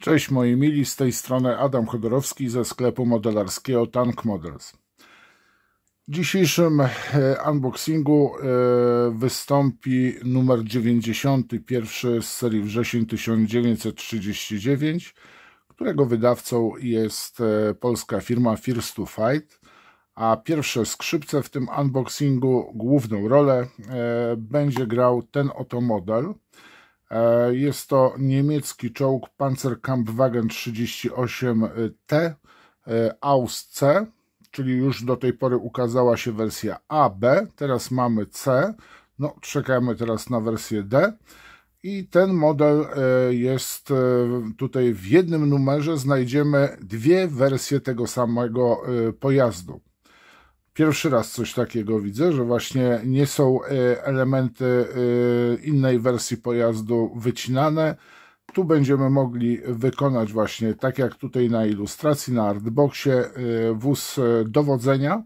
Cześć moi mili, z tej strony Adam Chodorowski ze sklepu modelarskiego Tank Models. W dzisiejszym e, unboxingu e, wystąpi numer 91 z serii wrzesień 1939, którego wydawcą jest e, polska firma First to Fight, a pierwsze skrzypce w tym unboxingu główną rolę będzie grał ten oto model. E, jest to niemiecki czołg Panzerkampfwagen 38T e, Aus C, czyli już do tej pory ukazała się wersja AB, teraz mamy C, no czekamy teraz na wersję D. I ten model e, jest tutaj w jednym numerze, znajdziemy dwie wersje tego samego pojazdu. Pierwszy raz coś takiego widzę, że właśnie nie są e, elementy e, innej wersji pojazdu wycinane. Tu będziemy mogli wykonać właśnie, tak jak tutaj na ilustracji, na artboxie, e, wóz dowodzenia,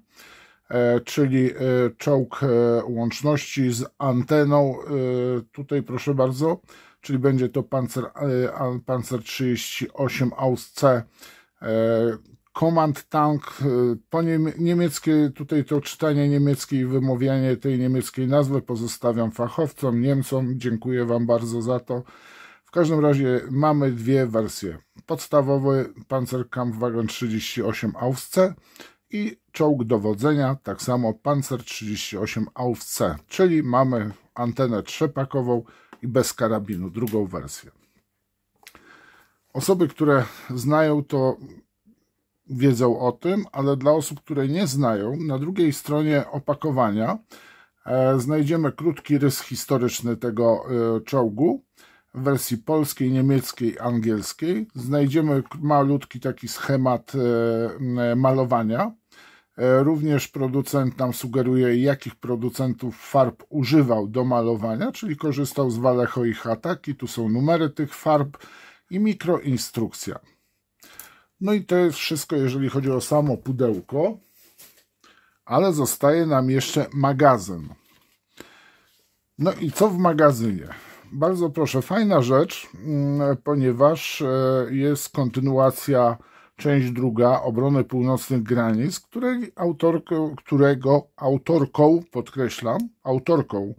czyli czołg łączności z anteną. Tutaj proszę bardzo, czyli będzie to Panzer, Panzer 38 AUS C Command Tank, y, po niemieckie, tutaj to czytanie niemieckie i wymawianie tej niemieckiej nazwy pozostawiam fachowcom, Niemcom. Dziękuję Wam bardzo za to. W każdym razie mamy dwie wersje. Podstawowy Panzerkampfwagen 38 Aufce i czołg dowodzenia, tak samo Panzer 38 Aufce, czyli mamy antenę trzepakową i bez karabinu, drugą wersję. Osoby, które znają to wiedzą o tym, ale dla osób, które nie znają, na drugiej stronie opakowania e, znajdziemy krótki rys historyczny tego e, czołgu w wersji polskiej, niemieckiej, angielskiej. Znajdziemy malutki taki schemat e, malowania. Również producent nam sugeruje, jakich producentów farb używał do malowania, czyli korzystał z Vallejo i Hataki. Tu są numery tych farb i mikroinstrukcja. No i to jest wszystko, jeżeli chodzi o samo pudełko, ale zostaje nam jeszcze magazyn. No i co w magazynie? Bardzo proszę, fajna rzecz, mm, ponieważ e, jest kontynuacja część druga obrony północnych granic, której autorką, którego autorką, podkreślam, autorką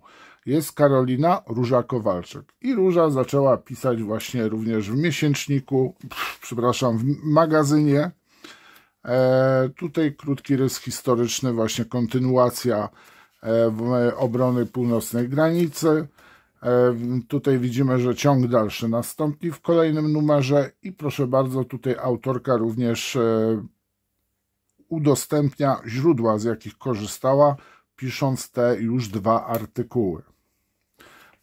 jest Karolina Róża-Kowalczyk. I Róża zaczęła pisać właśnie również w miesięczniku, przepraszam, w magazynie. E, tutaj krótki rys historyczny, właśnie kontynuacja e, e obrony północnej granicy. E, tutaj widzimy, że ciąg dalszy nastąpi w kolejnym numerze i proszę bardzo, tutaj autorka również e, udostępnia źródła, z jakich korzystała, pisząc te już dwa artykuły.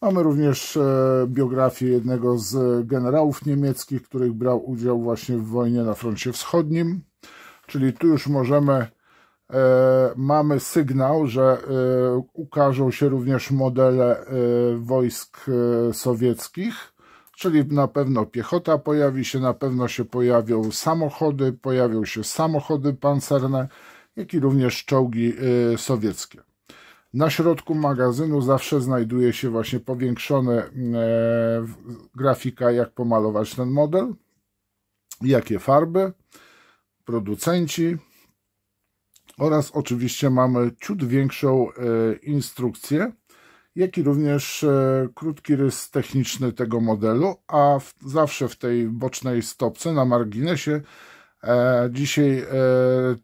Mamy również e, biografię jednego z e, generałów niemieckich, których brał udział właśnie w wojnie na froncie wschodnim. Czyli tu już możemy, e, mamy sygnał, że ukażą się również modele wojsk sowieckich czyli na pewno piechota pojawi się, na pewno się pojawią samochody, pojawią się samochody pancerne, jak i również czołgi sowieckie. Na środku magazynu zawsze znajduje się właśnie powiększone e, grafika, jak pomalować ten model, jakie farby, producenci oraz oczywiście mamy ciut większą e, instrukcję, jak i również e, krótki rys techniczny tego modelu, a zawsze w tej bocznej stopce na marginesie E, dzisiaj e,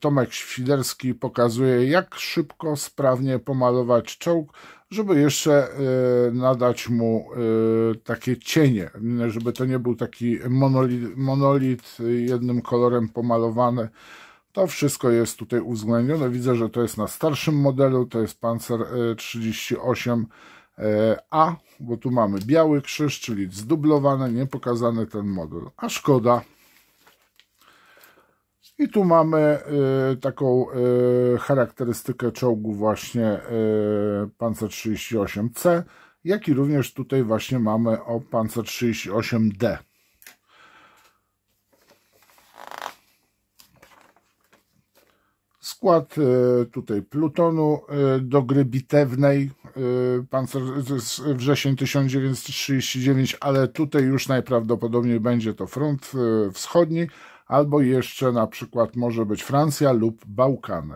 Tomek Świderski pokazuje, jak szybko, sprawnie pomalować czołg, żeby jeszcze e, nadać mu takie cienie, żeby to nie był taki monolit, monolit jednym kolorem pomalowany. To wszystko jest tutaj uwzględnione. Widzę, że to jest na starszym modelu, to jest Panzer 38 A, bo tu mamy biały krzyż, czyli zdublowany, niepokazany ten model. A szkoda, i tu mamy y, taką y, charakterystykę czołgu właśnie y, Panzer 38C, jak i również tutaj właśnie mamy o Panzer 38D. Skład y, tutaj plutonu y, do gry bitewnej y, z wrzesień 1939, ale tutaj już najprawdopodobniej będzie to front wschodni, albo jeszcze na przykład może być Francja lub Bałkany.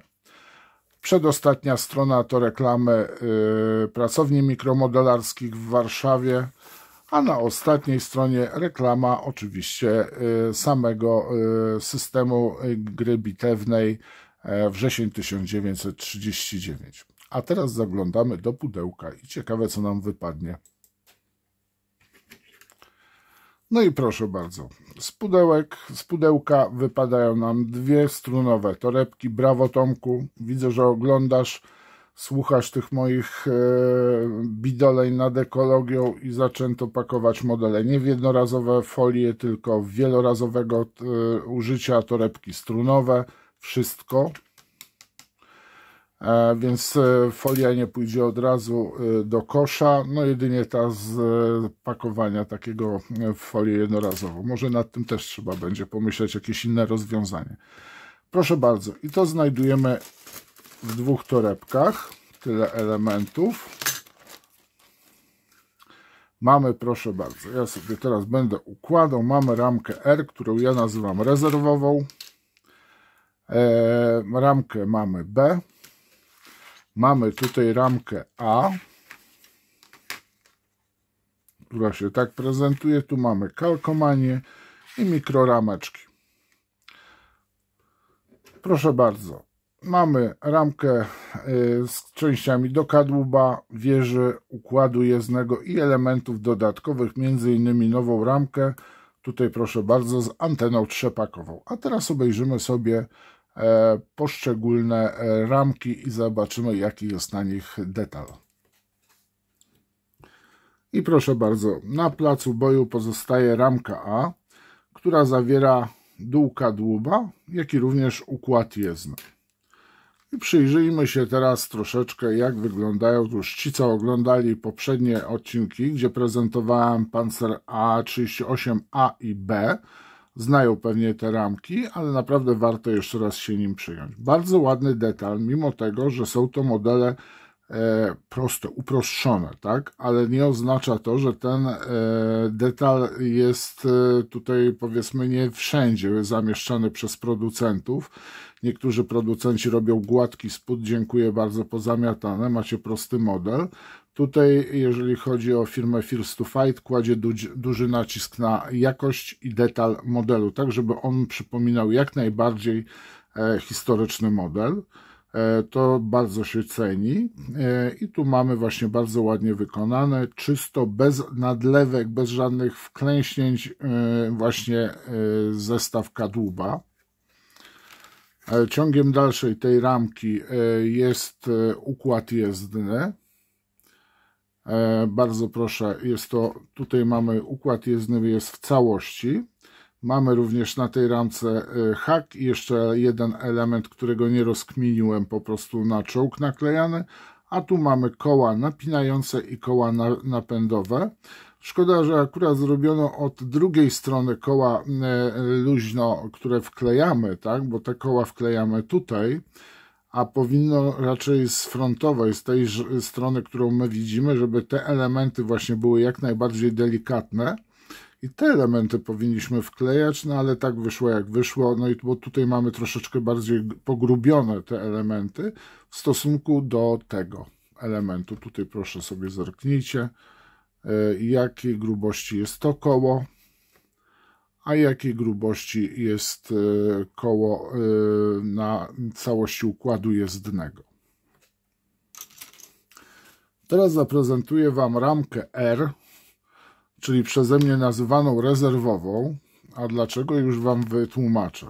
Przedostatnia strona to reklamy yy, pracowni mikromodelarskich w Warszawie, a na ostatniej stronie reklama oczywiście yy, samego yy, systemu y, gry bitewnej y, wrzesień 1939. A teraz zaglądamy do pudełka i ciekawe co nam wypadnie. No i proszę bardzo, z, pudełek, z pudełka wypadają nam dwie strunowe torebki. Brawo Tomku, widzę, że oglądasz, słuchasz tych moich e, bidoleń nad ekologią i zaczęto pakować modele nie w jednorazowe folie, tylko w wielorazowego e, użycia torebki strunowe. Wszystko E, więc e, folia nie pójdzie od razu e, do kosza, no jedynie ta z pakowania takiego w folię jednorazową. Może nad tym też trzeba będzie pomyśleć jakieś inne rozwiązanie. Proszę bardzo, i to znajdujemy w dwóch torebkach, tyle elementów. Mamy, proszę bardzo, ja sobie teraz będę układał, mamy ramkę R, którą ja nazywam rezerwową. ramkę mamy B, Mamy tutaj ramkę A, która się tak prezentuje. Tu mamy kalkomanie i mikrorameczki. Proszę bardzo. Mamy ramkę y, z częściami do kadłuba, wieży, układu jezdnego i elementów dodatkowych, między innymi nową ramkę, tutaj proszę bardzo, z anteną trzepakową. A teraz obejrzymy sobie E, poszczególne e, ramki i zobaczymy jaki jest na nich detal. I proszę bardzo, na placu boju pozostaje ramka A, która zawiera dółka dłuba, jak i również układ jezdny. I przyjrzyjmy się teraz troszeczkę, jak wyglądają. Otóż ci, co oglądali poprzednie odcinki, gdzie prezentowałem Panzer A38A i B, znają pewnie te ramki, ale naprawdę warto jeszcze raz się nim przyjąć. Bardzo ładny detal, mimo tego, że są to modele E, proste, uproszczone, tak? Ale nie oznacza to, że ten e, detal jest e, tutaj powiedzmy nie wszędzie zamieszczany przez producentów. Niektórzy producenci robią gładki spód, dziękuję bardzo, pozamiatane, macie prosty model. Tutaj, jeżeli chodzi o firmę First to Fight, kładzie duży nacisk na jakość i detal modelu, tak żeby on przypominał jak najbardziej historyczny model. E, to bardzo się ceni e, i tu mamy właśnie bardzo ładnie wykonane, czysto, bez nadlewek, bez żadnych wklęśnięć e, właśnie zestaw kadłuba. Ciągiem dalszej tej ramki jest układ jezdny. Bardzo proszę, jest to, tutaj mamy układ jezdny, jest w całości. Mamy również na tej ramce y, hak i jeszcze jeden element, którego nie rozkminiłem, po prostu na czołg naklejany. A tu mamy koła napinające i koła napędowe. Szkoda, że akurat zrobiono od drugiej strony koła y, luźno, które wklejamy, tak? bo te koła wklejamy tutaj, a powinno raczej z frontowej, z tej strony, którą my widzimy, żeby te elementy właśnie były jak najbardziej delikatne i te elementy powinniśmy wklejać, no ale tak wyszło jak wyszło, no i bo tutaj mamy troszeczkę bardziej pogrubione te elementy w stosunku do tego elementu. Tutaj proszę sobie zerknijcie, e, jakiej grubości jest to koło, a jakiej grubości jest e, koło e, na całości układu jezdnego. Teraz zaprezentuję Wam ramkę R, czyli przeze mnie nazywaną rezerwową, a dlaczego już Wam wytłumaczę.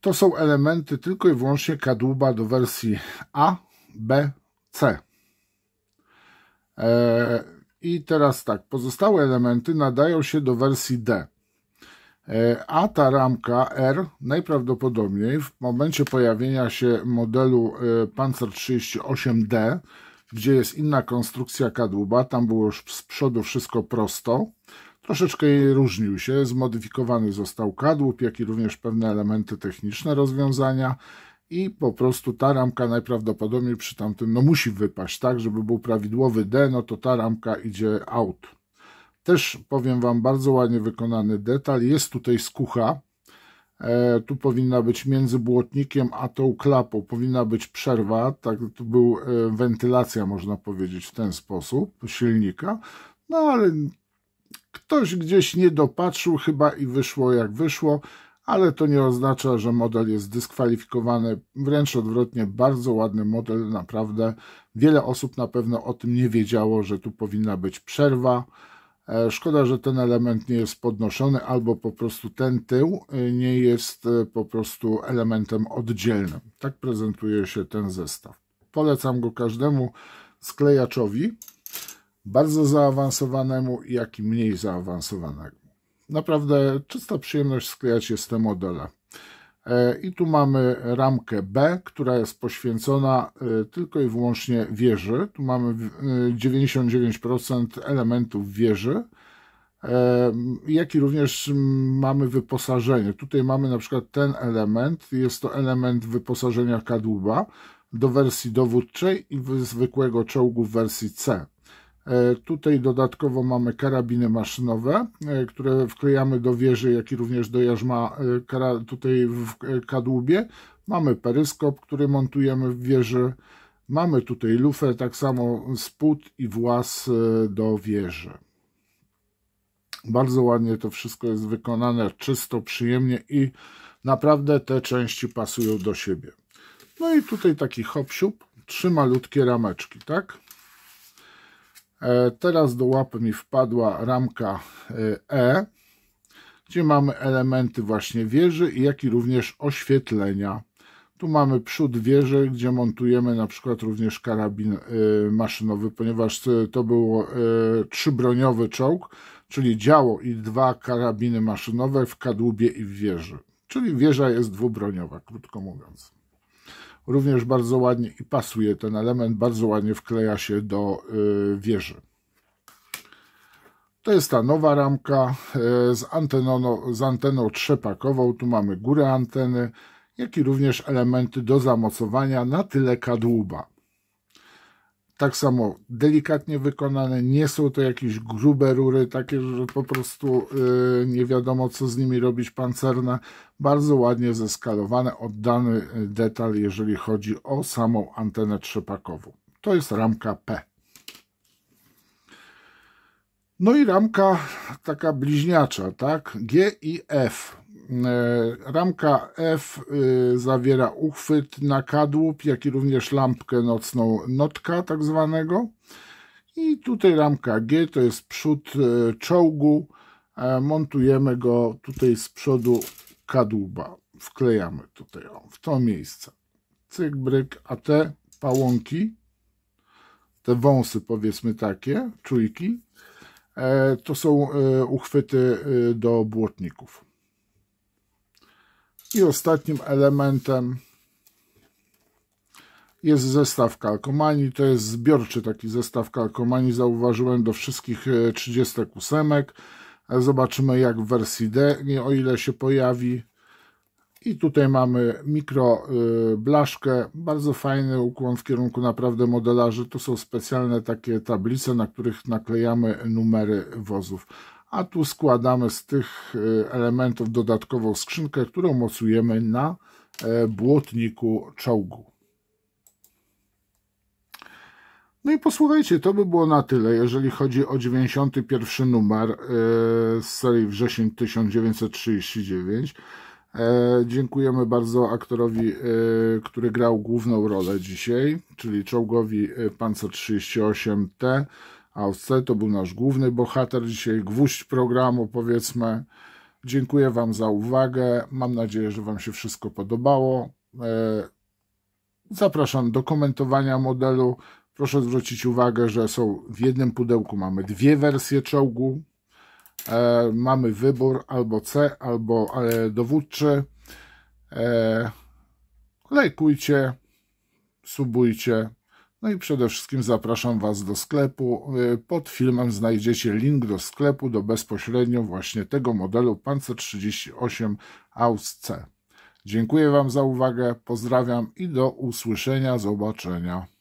To są elementy tylko i wyłącznie kadłuba do wersji A, B, C. E, I teraz tak, pozostałe elementy nadają się do wersji D. E, a ta ramka R najprawdopodobniej w momencie pojawienia się modelu e, Panzer 38D gdzie jest inna konstrukcja kadłuba, tam było już z przodu wszystko prosto. Troszeczkę różnił się, zmodyfikowany został kadłub, jak i również pewne elementy techniczne rozwiązania i po prostu ta ramka najprawdopodobniej przy tamtym, no musi wypaść, tak, żeby był prawidłowy D, no to ta ramka idzie out. Też powiem Wam, bardzo ładnie wykonany detal, jest tutaj skucha, E, tu powinna być między błotnikiem a tą klapą, powinna być przerwa, tak tu był e, wentylacja, można powiedzieć, w ten sposób silnika, no ale ktoś gdzieś nie dopatrzył chyba i wyszło jak wyszło, ale to nie oznacza, że model jest dyskwalifikowany, wręcz odwrotnie, bardzo ładny model, naprawdę wiele osób na pewno o tym nie wiedziało, że tu powinna być przerwa, E, szkoda, że ten element nie jest podnoszony, albo po prostu ten tył e, nie jest e, po prostu elementem oddzielnym. Tak prezentuje się ten zestaw. Polecam go każdemu sklejaczowi, bardzo zaawansowanemu, jak i mniej zaawansowanemu. Naprawdę czysta przyjemność sklejać jest te modele. E, I tu mamy ramkę B, która jest poświęcona e, tylko i wyłącznie wieży. Tu mamy 99% e, elementów wieży, jak i również mamy wyposażenie. Tutaj mamy na przykład ten element, jest to element wyposażenia kadłuba do wersji dowódczej i zwykłego czołgu w wersji C. E, tutaj dodatkowo mamy karabiny maszynowe, e, które wklejamy do wieży, jak i również do jarzma e, tutaj w kadłubie. Mamy peryskop, który montujemy w wieży. Mamy tutaj lufę, tak samo spód i włas do wieży. Bardzo ładnie to wszystko jest wykonane, czysto, przyjemnie i naprawdę te części pasują do siebie. No i tutaj taki hopsiub, trzy malutkie rameczki, tak? E, teraz do łapy mi wpadła ramka E, e gdzie mamy elementy właśnie wieży, jak i również oświetlenia. Tu mamy przód wieży, gdzie montujemy na przykład również karabin e, maszynowy, ponieważ to był trzybroniowy czołg, czyli działo i dwa karabiny maszynowe w kadłubie i w wieży. Czyli wieża jest dwubroniowa, krótko mówiąc również bardzo ładnie i pasuje ten element, bardzo ładnie wkleja się do y, wieży. To jest ta nowa ramka y, z anteną, no, z anteną trzepakową. Tu mamy górę anteny, jak i również elementy do zamocowania na tyle kadłuba tak samo delikatnie wykonane, nie są to jakieś grube rury, takie, że po prostu yy, nie wiadomo co z nimi robić pancerne, bardzo ładnie zeskalowane, oddany y, detal, jeżeli chodzi o samą antenę trzepakową. To jest ramka P. No i ramka taka bliźniacza, tak? G i F. E, ramka F y, zawiera uchwyt na kadłub, jak i również lampkę nocną notka tak zwanego. I tutaj ramka G to jest przód e, czołgu. E, montujemy go tutaj z przodu kadłuba. Wklejamy tutaj w to miejsce. Cyk, bryk, a te pałąki, te wąsy powiedzmy takie, czujki, to są uchwyty do błotników. I ostatnim elementem jest zestaw kalkomanii. To jest zbiorczy taki zestaw kalkomanii. Zauważyłem do wszystkich 38. E, e, zobaczymy jak w wersji D, o ile się pojawi. I tutaj mamy mikro e, blaszkę, bardzo fajny ukłon w kierunku naprawdę modelarzy. To są specjalne takie tablice, na których naklejamy numery wozów a tu składamy z tych e, elementów dodatkową skrzynkę, którą mocujemy na e, błotniku czołgu. No i posłuchajcie, to by było na tyle, jeżeli chodzi o 91 numer e, z serii wrzesień 1939. Dziękujemy bardzo aktorowi, który grał główną rolę dzisiaj, czyli czołgowi Panzer 38T Ausce. To był nasz główny bohater, dzisiaj gwóźdź programu, powiedzmy. Dziękuję Wam za uwagę. Mam nadzieję, że Wam się wszystko podobało. E, zapraszam do komentowania modelu. Proszę zwrócić uwagę, że są w jednym pudełku mamy dwie wersje czołgu. E, mamy wybór albo C, albo e, dowódczy. lajkujcie, subujcie. No i przede wszystkim zapraszam Was do sklepu. Y, pod filmem znajdziecie link do sklepu do bezpośrednio właśnie tego modelu Panzer 38 Aus C. Dziękuję Wam za uwagę, pozdrawiam i do usłyszenia, zobaczenia.